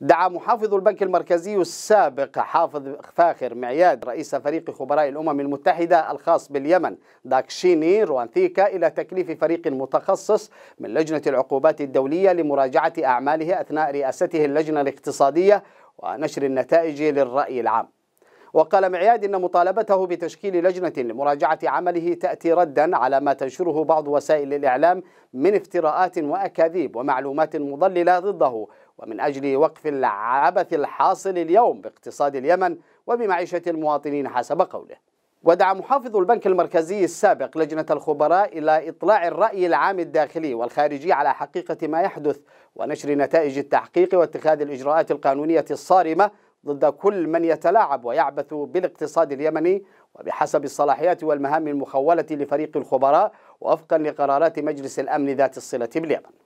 دعا محافظ البنك المركزي السابق حافظ فاخر معياد رئيس فريق خبراء الأمم المتحدة الخاص باليمن داكشيني روانثيكا إلى تكليف فريق متخصص من لجنة العقوبات الدولية لمراجعة أعماله أثناء رئاسته اللجنة الاقتصادية ونشر النتائج للرأي العام وقال معياد أن مطالبته بتشكيل لجنة لمراجعة عمله تأتي ردا على ما تنشره بعض وسائل الإعلام من افتراءات وأكاذيب ومعلومات مضللة ضده ومن أجل وقف العبث الحاصل اليوم باقتصاد اليمن وبمعيشة المواطنين حسب قوله ودعا محافظ البنك المركزي السابق لجنة الخبراء إلى إطلاع الرأي العام الداخلي والخارجي على حقيقة ما يحدث ونشر نتائج التحقيق واتخاذ الإجراءات القانونية الصارمة ضد كل من يتلاعب ويعبث بالاقتصاد اليمني وبحسب الصلاحيات والمهام المخولة لفريق الخبراء وفقا لقرارات مجلس الأمن ذات الصلة باليمن